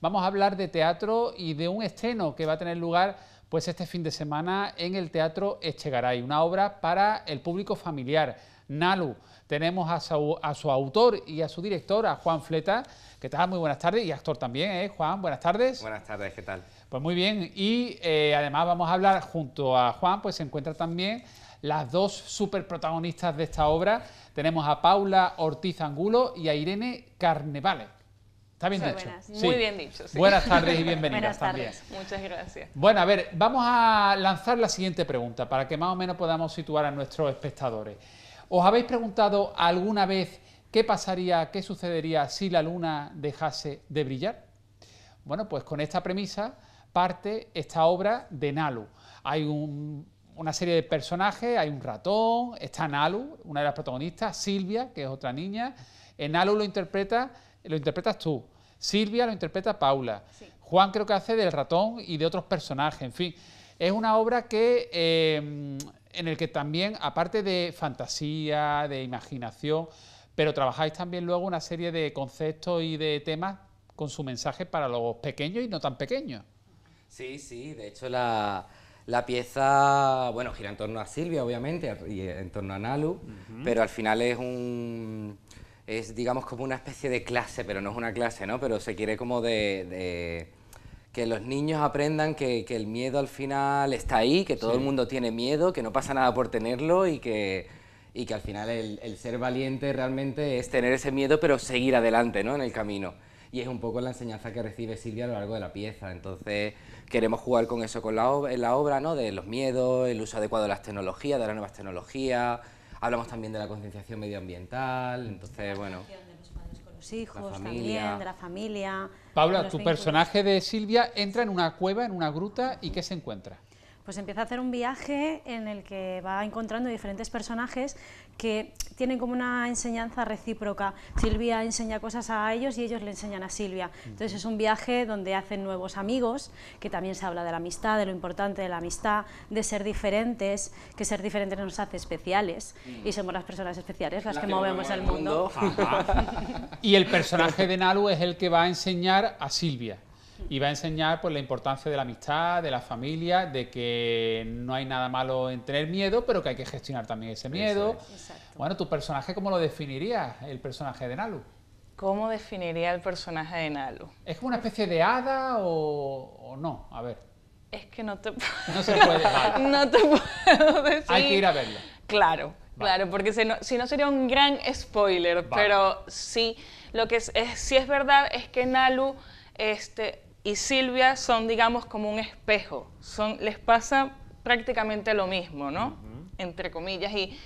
Vamos a hablar de teatro y de un estreno que va a tener lugar pues este fin de semana en el Teatro Echegaray, una obra para el público familiar, Nalu. Tenemos a su, a su autor y a su director, a Juan Fleta, que tal? Muy buenas tardes, y actor también, ¿eh? Juan, buenas tardes. Buenas tardes, ¿qué tal? Pues muy bien, y eh, además vamos a hablar junto a Juan, pues se encuentra también las dos superprotagonistas de esta obra. Tenemos a Paula Ortiz Angulo y a Irene Carnevale. Está bien Muy Buenas. Muy bien dicho. Buenas tardes y bienvenidas también. Muchas gracias. Bueno, a ver, vamos a lanzar la siguiente pregunta para que más o menos podamos situar a nuestros espectadores. ¿Os habéis preguntado alguna vez qué pasaría, qué sucedería si la luna dejase de brillar? Bueno, pues con esta premisa parte esta obra de Nalu. Hay una serie de personajes, hay un ratón, está Nalu, una de las protagonistas, Silvia, que es otra niña. En Nalu lo interpreta lo interpretas tú. Silvia lo interpreta Paula. Juan creo que hace del ratón y de otros personajes. En fin, es una obra que em, en el que también, aparte de fantasía, de imaginación, pero trabajáis también luego una serie de conceptos y de temas con su mensaje para los pequeños y no tan pequeños. Sí, sí, de hecho la, pieza, bueno, gira en torno a Silvia, obviamente, y en torno a Nalu, pero al final es un es, digamos, como una especie de clase, pero no es una clase, ¿no? Pero se quiere como de, que los niños aprendan que, el miedo al final está ahí, que todo el mundo tiene miedo, que no pasa nada por tenerlo y que, y que al final el, ser valiente realmente es tener ese miedo pero seguir adelante ¿no? en el camino. Y es un poco la enseñanza que recibe Silvia a lo largo de la pieza. Entonces queremos jugar con eso con la, en la obra, ¿no? de los miedos, el uso adecuado de las tecnologías, de las nuevas tecnologías, Hablamos también de la concienciación medioambiental, entonces, bueno... de Los padres con los hijos, también, de la familia. Paula, tu personaje de Silvia entra en una cueva, en una gruta, ¿y qué se encuentra? pues empieza a hacer un viaje en el que va encontrando diferentes personajes que tienen como una enseñanza recíproca. Silvia enseña cosas a ellos y ellos le enseñan a Silvia. Entonces es un viaje donde hacen nuevos amigos, que también se habla de la amistad, de lo importante de la amistad, de ser diferentes, que ser diferentes nos hace especiales mm. y somos las personas especiales las, que, movemos, el mundo. mundo. y el personaje de Nalu es el que va a enseñar a Silvia y va a enseñar pues, la importancia de la amistad, de la familia, de que no hay nada malo en tener miedo, pero que hay que gestionar también ese miedo. Bueno, ¿tu personaje cómo lo definirías, el personaje de Nalu? ¿Cómo definiría el personaje de Nalu? ¿Es como una especie de hada o, no? A ver. Es que no te puedo... No se puede, No te puedo decir... Hay que ir a verlo. Claro, claro, porque si no, sería un gran spoiler, pero sí, lo que es, sí es verdad es que Nalu este, y Silvia son, digamos, como un espejo. Son, les pasa prácticamente lo mismo, ¿no? Entre comillas. Y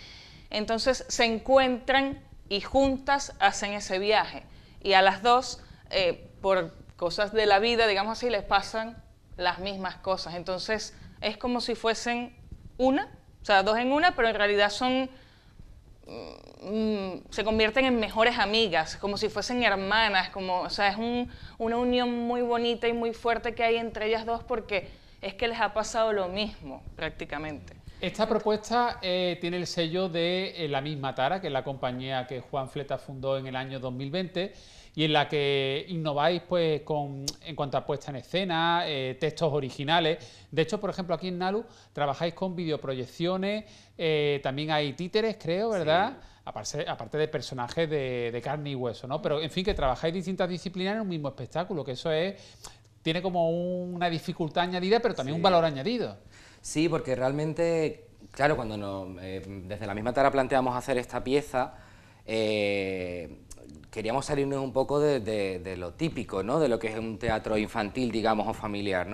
entonces se encuentran y juntas hacen ese viaje. Y a las dos, eh, por cosas de la vida, digamos así, les pasan las mismas cosas. Entonces es como si fuesen una, o sea, dos en una, pero en realidad son Mm, se convierten en mejores amigas, como si fuesen hermanas, como, o sea, es una unión muy bonita y muy fuerte que hay entre ellas dos porque es que les ha pasado lo mismo prácticamente. Esta propuesta eh, tiene el sello de eh, la misma Tara, que es la compañía que Juan Fleta fundó en el año 2020 y en la que innováis pues en cuanto a puesta en escena, eh, textos originales. De hecho, por ejemplo, aquí en Nalu trabajáis con videoproyecciones, también hay títeres, creo, ¿verdad? Aparte, de personajes de, carne y hueso, ¿no? Pero en fin, que trabajáis distintas disciplinas en un mismo espectáculo, que eso es tiene como una dificultad añadida, pero también un valor añadido. Sí, porque realmente, claro, cuando eh, desde la misma tara planteamos hacer esta pieza, eh, queríamos salirnos un poco de, lo típico, de lo que es un teatro infantil, digamos, o familiar,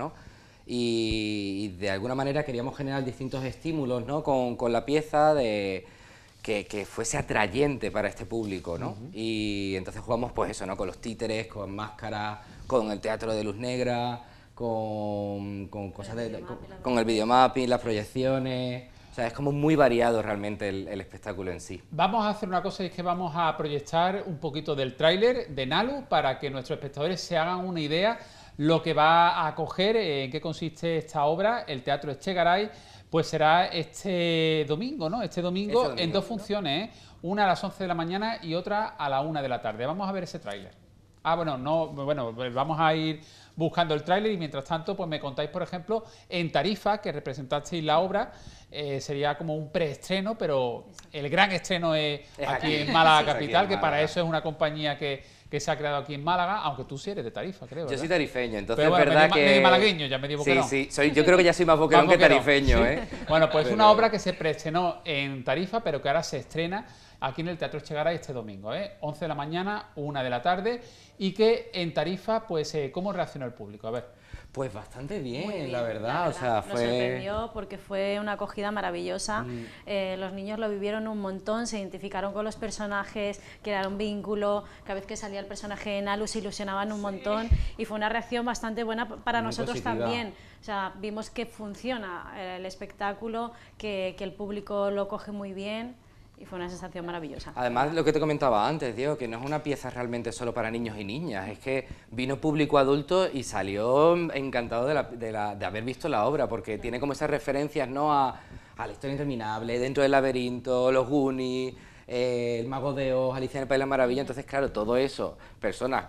Y, de alguna manera queríamos generar distintos estímulos ¿no? con, con la pieza que, fuese atrayente para este público, ¿no? Y entonces jugamos pues, eso, Con los títeres, con máscaras, con el teatro de luz negra, con, cosas el de, con, el videomapping, las proyecciones. O sea, es como muy variado realmente el, espectáculo en sí. Vamos a hacer una cosa y es que vamos a proyectar un poquito del tráiler de Nalu para que nuestros espectadores se hagan una idea lo que va a acoger, eh, en qué consiste esta obra, el Teatro Guevara pues será este domingo, ¿no? Este domingo, este en dos funciones, ¿eh? una a las 11 de la mañana y otra a la 1 de la tarde. Vamos a ver ese tráiler. Ah, bueno, no, bueno, pues vamos a ir buscando el tráiler y mientras tanto, pues me contáis, por ejemplo, en Tarifa, que representasteis la obra, eh, sería como un preestreno, pero el gran estreno es, aquí, en Málaga Capital, que para eso es una compañía que, se ha creado aquí en Málaga, aunque tú sí eres de Tarifa, creo. Yo soy tarifeño, entonces es verdad que... malagueño, ya me Sí, sí, yo creo que ya soy más boquerón, que tarifeño, ¿eh? Bueno, pues es una obra que se preestrenó en Tarifa, pero que ahora se estrena aquí en el Teatro llegará este domingo, ¿eh? 11 de la mañana, 1 de la tarde, y que en Tarifa, pues, eh, ¿cómo reaccionó el público? A ver. Pues bastante bien, la, verdad, o sea, fue... Nos sorprendió porque fue una acogida maravillosa, mm. eh, los niños lo vivieron un montón, se identificaron con los personajes, crearon vínculo, cada vez que salía el personaje en Alu se ilusionaban un montón y fue una reacción bastante buena para nosotros también, o sea, vimos que funciona eh, el espectáculo, que el público lo coge muy bien y fue una sensación maravillosa. Además, lo que te comentaba antes, Diego, que no es una pieza realmente solo para niños y niñas, es que vino público adulto y salió encantado de, haber visto la obra, porque tiene como esas referencias ¿no? a, la historia interminable, dentro del laberinto, los Goonies, eh, el Mago de Oz, Alicia en el País de la Maravilla, entonces, claro, todo eso, personas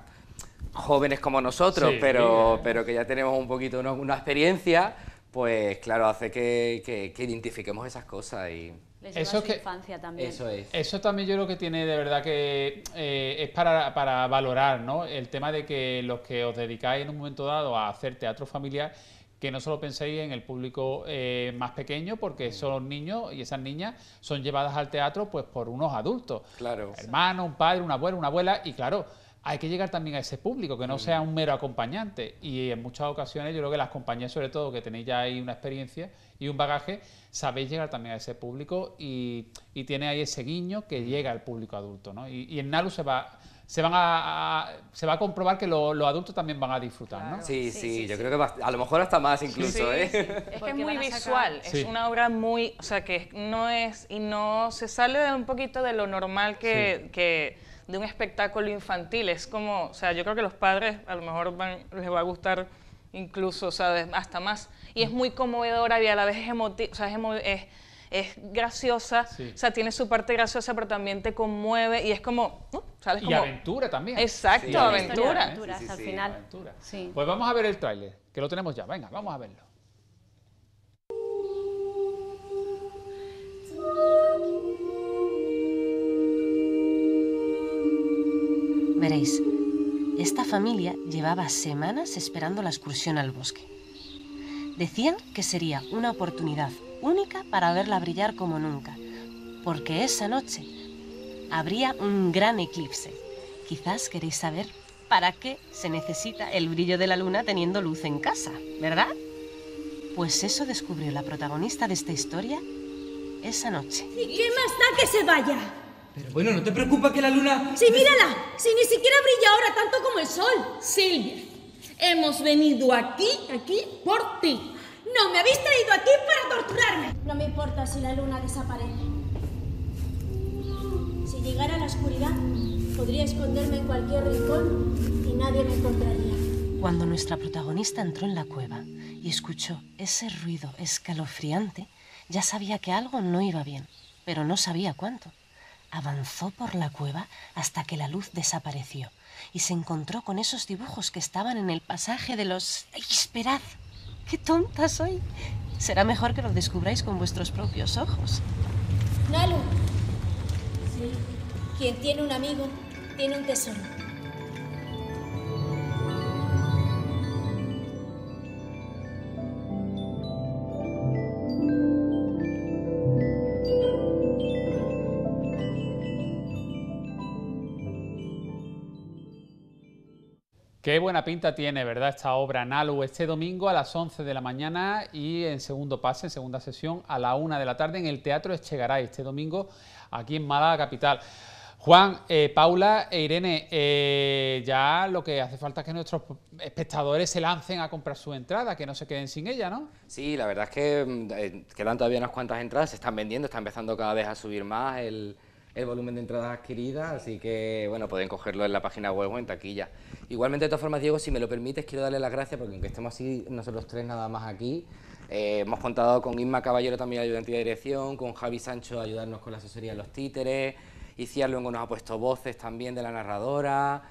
jóvenes como nosotros, pero, pero que ya tenemos un poquito una, experiencia, pues claro, hace que, que identifiquemos esas cosas y eso también. es. Eso también yo creo que tiene de verdad que eh, es para, valorar, ¿no? El tema de que los que os dedicáis en un momento dado a hacer teatro familiar, que no solo penséis en el público eh, más pequeño, porque mm. son niños y esas niñas son llevadas al teatro pues por unos adultos. Claro. hermano, un padre, una abuela, una abuela, y claro, hay que llegar también a ese público, que no sea un mero acompañante. Y en muchas ocasiones yo creo que las compañías, sobre todo, que tenéis ya ahí una experiencia y un bagaje, sabéis llegar también a ese público y, tiene ahí ese guiño que llega al público adulto. ¿no? Y, en Nalu se va... Se, van a, se va a comprobar que los adultos también van a disfrutar, ¿no? Sí, sí, yo creo que a lo mejor hasta más incluso, ¿eh? Es que es muy visual, es una obra muy... O sea, que no es... Y no se sale un poquito de lo normal que, que de un espectáculo infantil. Es como, o sea, yo creo que los padres a lo mejor les va a gustar incluso, ¿sabes? Hasta más. Y es muy conmovedora y a la vez es emotiva, o sea, es, graciosa, o sea, tiene su parte graciosa, pero también te conmueve y es como, ¿sabes? Y aventura también. Exacto, sí, aventura. al final. Pues vamos a ver el tráiler, que lo tenemos ya. Venga, vamos a verlo. Veréis, esta familia llevaba semanas esperando la excursión al bosque. Decían que sería una oportunidad única para verla brillar como nunca, porque esa noche habría un gran eclipse. Quizás queréis saber para qué se necesita el brillo de la luna teniendo luz en casa, ¿verdad? Pues eso descubrió la protagonista de esta historia esa noche. ¿Y qué más da que se vaya? Pero bueno, ¿no te preocupa que la luna... Sí, mírala. Si ni siquiera brilla ahora tanto como el sol. Silvia, hemos venido aquí, aquí, por ti. No, me habéis traído aquí para torturarme. No me importa si la luna desaparece. Si llegara la oscuridad, podría esconderme en cualquier rincón y nadie me encontraría. Cuando nuestra protagonista entró en la cueva y escuchó ese ruido escalofriante, ya sabía que algo no iba bien, pero no sabía cuánto. Avanzó por la cueva hasta que la luz desapareció y se encontró con esos dibujos que estaban en el pasaje de los... ¡Ay, esperad! ¡Qué tonta soy! Será mejor que lo descubráis con vuestros propios ojos. Nalu. Sí. Quien tiene un amigo, tiene un tesoro. Qué buena pinta tiene, ¿verdad? Esta obra Nalu este domingo a las 11 de la mañana y en segundo pase, en segunda sesión, a la 1 de la tarde en el Teatro Echegaray, este domingo aquí en Málaga Capital. Juan, eh, Paula e Irene, eh, ya lo que hace falta es que nuestros espectadores se lancen a comprar su entrada, que no se queden sin ella, ¿no? Sí, la verdad es que mm, eh, quedan todavía unas cuantas entradas, se están vendiendo, está empezando cada vez a subir más el, el volumen de entradas adquiridas, así que bueno, pueden cogerlo en la página web o en taquilla. Igualmente, de todas formas, Diego, si me lo permites, quiero darle las gracias porque aunque estemos así nosotros tres nada más aquí, eh, hemos contado con Inma Caballero también, ayudante de dirección, con Javi Sancho ayudarnos con la asesoría de los títeres, y luego nos ha puesto voces también de la narradora,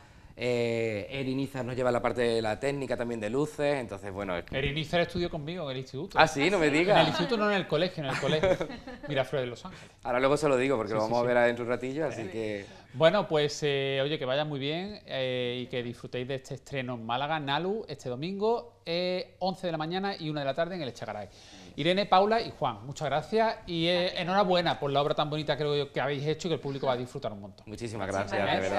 eh, Erin nos lleva la parte de la técnica también de luces, entonces bueno... Erin estudió conmigo en el instituto. Ah, sí, no me digas. En el instituto no, en el colegio, en el colegio. Miraflores de Los Ángeles. Ahora luego se lo digo porque lo vamos a ver adentro un ratillo, así eh. que... Bueno, pues eh, oye, que vaya muy bien eh, y que disfrutéis de este estreno en Málaga, Nalu, este domingo, 11 de la mañana y 1 de la tarde en el Echagaray. Irene, Paula y Juan, muchas gracias y enhorabuena por la obra tan bonita que, habéis hecho y que el público va a disfrutar un montón. Muchísimas gracias. de verdad.